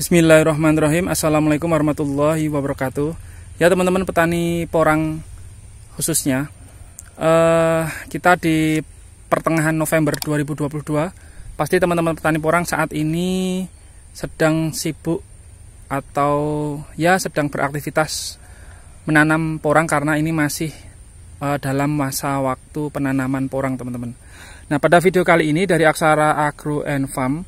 Bismillahirrahmanirrahim Assalamualaikum warahmatullahi wabarakatuh Ya teman-teman petani porang khususnya eh, Kita di pertengahan November 2022 Pasti teman-teman petani porang saat ini sedang sibuk Atau ya sedang beraktivitas menanam porang Karena ini masih eh, dalam masa waktu penanaman porang teman-teman Nah pada video kali ini dari Aksara Agro and Farm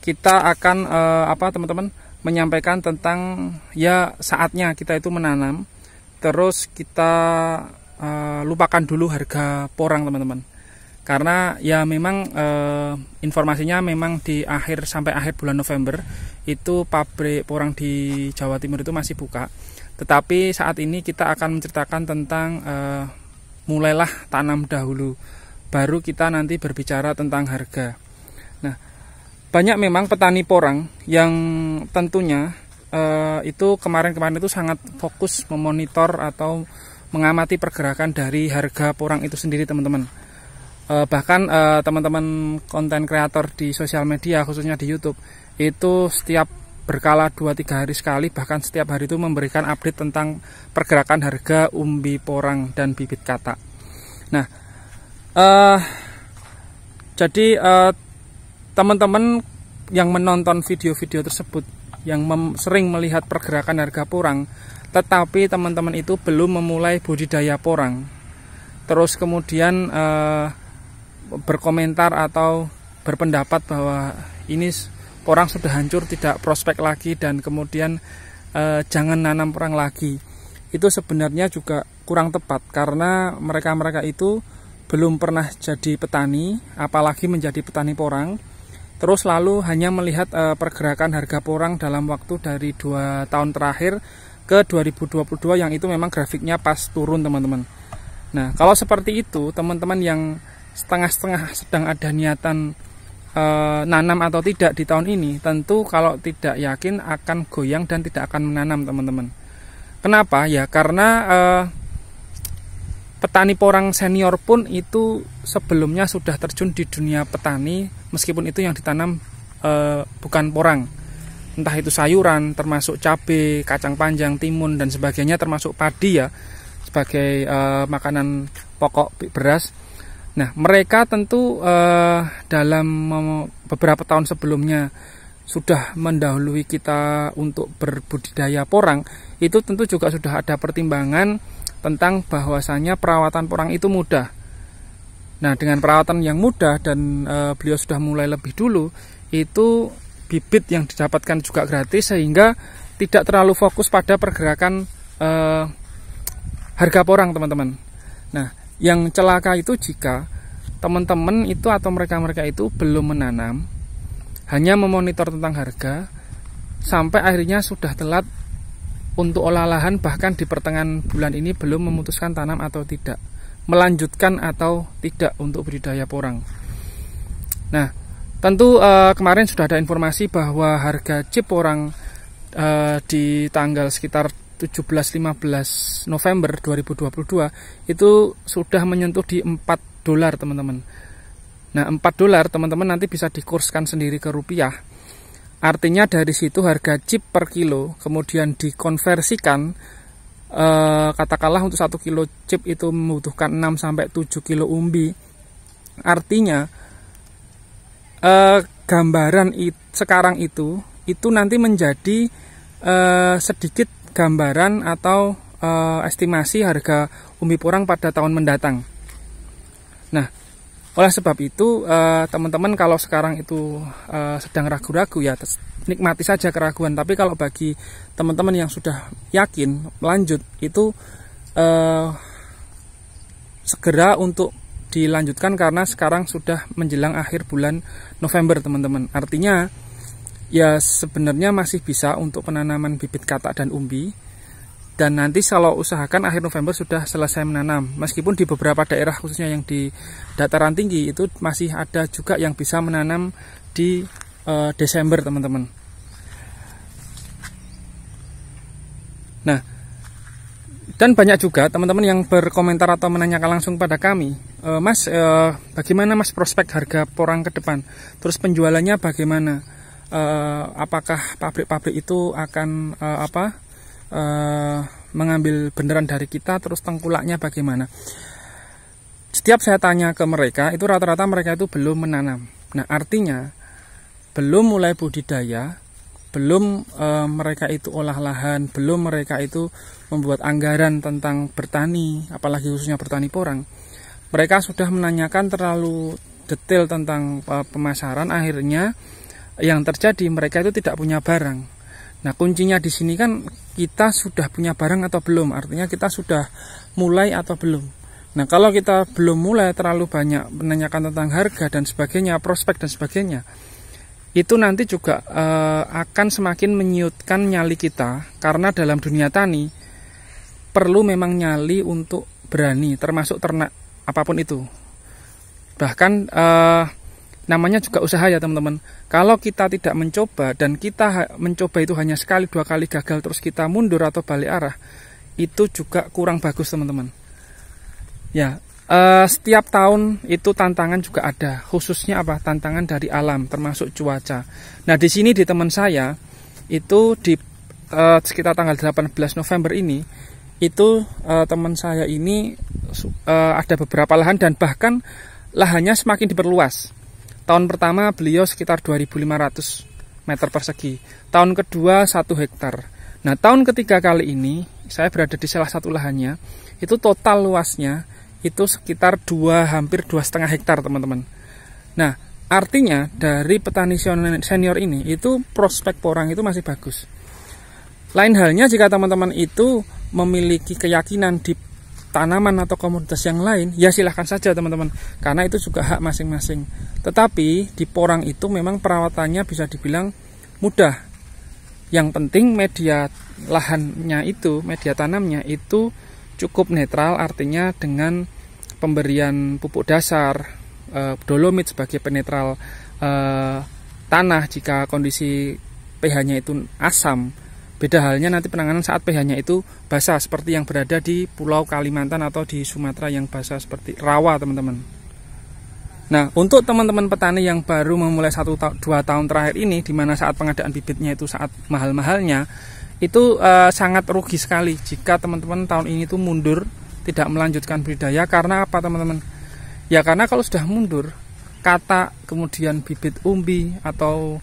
kita akan uh, apa teman-teman menyampaikan tentang ya saatnya kita itu menanam terus kita uh, lupakan dulu harga porang teman-teman karena ya memang eh, informasinya memang di akhir sampai akhir bulan November itu pabrik porang di Jawa Timur itu masih buka tetapi saat ini kita akan menceritakan tentang mulailah tanam dahulu baru kita nanti berbicara tentang harga banyak memang petani porang yang tentunya uh, itu kemarin-kemarin itu sangat fokus memonitor atau mengamati pergerakan dari harga porang itu sendiri teman-teman uh, bahkan uh, teman-teman konten kreator di sosial media khususnya di YouTube itu setiap berkala 2-3 hari sekali bahkan setiap hari itu memberikan update tentang pergerakan harga umbi porang dan bibit kata nah uh, jadi uh, teman-teman yang menonton video-video tersebut yang sering melihat pergerakan harga porang tetapi teman-teman itu belum memulai budidaya porang terus kemudian eh, berkomentar atau berpendapat bahwa ini porang sudah hancur tidak prospek lagi dan kemudian eh, jangan nanam porang lagi itu sebenarnya juga kurang tepat karena mereka-mereka itu belum pernah jadi petani apalagi menjadi petani porang Terus lalu hanya melihat uh, pergerakan harga porang dalam waktu dari dua tahun terakhir ke 2022 yang itu memang grafiknya pas turun teman-teman. Nah kalau seperti itu teman-teman yang setengah-setengah sedang ada niatan e, nanam atau tidak di tahun ini, tentu kalau tidak yakin akan goyang dan tidak akan menanam teman-teman. Kenapa ya? Karena e, petani porang senior pun itu sebelumnya sudah terjun di dunia petani meskipun itu yang ditanam e, bukan porang entah itu sayuran termasuk cabai kacang panjang timun dan sebagainya termasuk padi ya sebagai e, makanan pokok beras nah mereka tentu e, dalam beberapa tahun sebelumnya sudah mendahului kita untuk berbudidaya porang itu tentu juga sudah ada pertimbangan tentang bahwasannya perawatan porang itu mudah Nah, dengan perawatan yang mudah dan e, beliau sudah mulai lebih dulu, itu bibit yang didapatkan juga gratis sehingga tidak terlalu fokus pada pergerakan e, harga porang, teman-teman. Nah, yang celaka itu jika teman-teman itu atau mereka-mereka itu belum menanam, hanya memonitor tentang harga sampai akhirnya sudah telat untuk olah lahan bahkan di pertengahan bulan ini belum memutuskan tanam atau tidak melanjutkan atau tidak untuk budidaya porang. Nah, tentu uh, kemarin sudah ada informasi bahwa harga chip porang uh, di tanggal sekitar 17-15 November 2022 itu sudah menyentuh di 4 dolar teman-teman. Nah 4 dolar teman-teman nanti bisa dikurskan sendiri ke rupiah. Artinya dari situ harga chip per kilo kemudian dikonversikan Eh, katakanlah untuk satu kilo chip itu membutuhkan 6 sampai 7 kilo umbi. Artinya eh, gambaran it, sekarang itu itu nanti menjadi eh, sedikit gambaran atau eh, estimasi harga umbi porang pada tahun mendatang. Nah, oleh sebab itu eh, teman-teman eh, kalau sekarang itu eh, sedang ragu-ragu ya nikmati saja keraguan tapi kalau bagi teman-teman yang sudah yakin lanjut itu eh, segera untuk dilanjutkan karena sekarang sudah menjelang akhir bulan November teman-teman artinya ya sebenarnya masih bisa untuk penanaman bibit katak dan umbi dan nanti kalau usahakan akhir November sudah selesai menanam meskipun di beberapa daerah khususnya yang di dataran tinggi itu masih ada juga yang bisa menanam di eh, Desember teman-teman Dan banyak juga teman-teman yang berkomentar atau menanyakan langsung pada kami, e, Mas, e, bagaimana Mas prospek harga porang ke depan? Terus penjualannya bagaimana? E, apakah pabrik-pabrik itu akan e, apa? E, mengambil beneran dari kita? Terus tengkulaknya bagaimana? Setiap saya tanya ke mereka, itu rata-rata mereka itu belum menanam. Nah, artinya belum mulai budidaya, belum e, mereka itu olah lahan, belum mereka itu membuat anggaran tentang bertani, apalagi khususnya bertani porang. Mereka sudah menanyakan terlalu detail tentang e, pemasaran, akhirnya yang terjadi mereka itu tidak punya barang. Nah, kuncinya di sini kan kita sudah punya barang atau belum, artinya kita sudah mulai atau belum. Nah, kalau kita belum mulai terlalu banyak menanyakan tentang harga dan sebagainya, prospek dan sebagainya, itu nanti juga e, akan semakin menyiutkan nyali kita karena dalam dunia tani perlu memang nyali untuk berani termasuk ternak apapun itu bahkan e, namanya juga usaha ya teman-teman kalau kita tidak mencoba dan kita mencoba itu hanya sekali dua kali gagal terus kita mundur atau balik arah itu juga kurang bagus teman-teman ya Uh, setiap tahun itu tantangan juga ada, khususnya apa? Tantangan dari alam, termasuk cuaca. Nah, di sini di teman saya itu di uh, sekitar tanggal 18 November ini itu uh, teman saya ini uh, ada beberapa lahan dan bahkan lahannya semakin diperluas. Tahun pertama beliau sekitar 2.500 meter persegi, tahun kedua 1 hektar. Nah, tahun ketiga kali ini saya berada di salah satu lahannya, itu total luasnya itu sekitar 2 hampir dua setengah hektar teman-teman. Nah artinya dari petani senior ini itu prospek porang itu masih bagus. Lain halnya jika teman-teman itu memiliki keyakinan di tanaman atau komoditas yang lain, ya silahkan saja teman-teman, karena itu juga hak masing-masing. Tetapi di porang itu memang perawatannya bisa dibilang mudah. Yang penting media lahannya itu, media tanamnya itu cukup netral artinya dengan pemberian pupuk dasar e, dolomit sebagai penetral e, tanah jika kondisi pH-nya itu asam. Beda halnya nanti penanganan saat pH-nya itu basah seperti yang berada di Pulau Kalimantan atau di Sumatera yang basah seperti rawa, teman-teman. Nah, untuk teman-teman petani yang baru memulai satu ta tahun terakhir ini, di mana saat pengadaan bibitnya itu saat mahal-mahalnya, itu e, sangat rugi sekali jika teman-teman tahun ini itu mundur, tidak melanjutkan budidaya karena apa teman-teman? Ya karena kalau sudah mundur, kata kemudian bibit umbi atau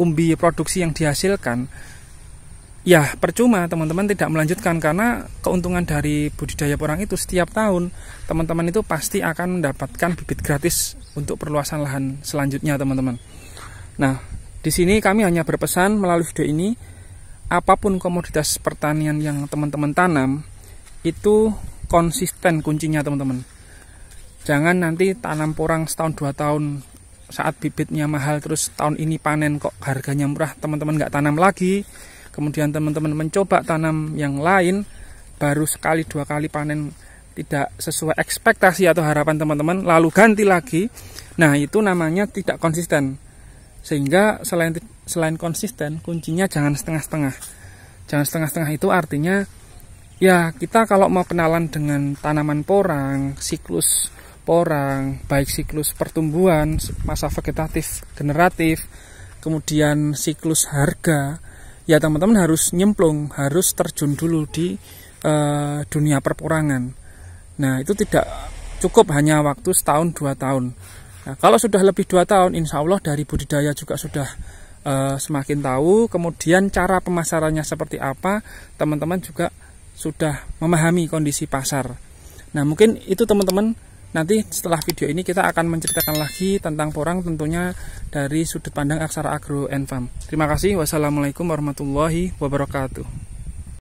umbi produksi yang dihasilkan ya percuma teman-teman tidak melanjutkan karena keuntungan dari budidaya porang itu setiap tahun teman-teman itu pasti akan mendapatkan bibit gratis untuk perluasan lahan selanjutnya teman-teman. Nah, di sini kami hanya berpesan melalui video ini apapun komoditas pertanian yang teman-teman tanam itu konsisten kuncinya teman-teman. Jangan nanti tanam porang setahun dua tahun saat bibitnya mahal terus tahun ini panen kok harganya murah teman-teman nggak tanam lagi kemudian teman-teman mencoba tanam yang lain baru sekali dua kali panen tidak sesuai ekspektasi atau harapan teman-teman lalu ganti lagi nah itu namanya tidak konsisten sehingga selain selain konsisten kuncinya jangan setengah-setengah jangan setengah-setengah itu artinya ya kita kalau mau kenalan dengan tanaman porang siklus porang baik siklus pertumbuhan masa vegetatif generatif kemudian siklus harga ya teman-teman harus nyemplung, harus terjun dulu di uh, dunia perporangan. Nah itu tidak cukup hanya waktu setahun dua tahun. Nah, kalau sudah lebih dua tahun, insya Allah dari budidaya juga sudah uh, semakin tahu. Kemudian cara pemasarannya seperti apa, teman-teman juga sudah memahami kondisi pasar. Nah mungkin itu teman-teman Nanti setelah video ini kita akan menceritakan lagi tentang porang tentunya dari sudut pandang Aksara Agro and Farm. Terima kasih. Wassalamualaikum warahmatullahi wabarakatuh.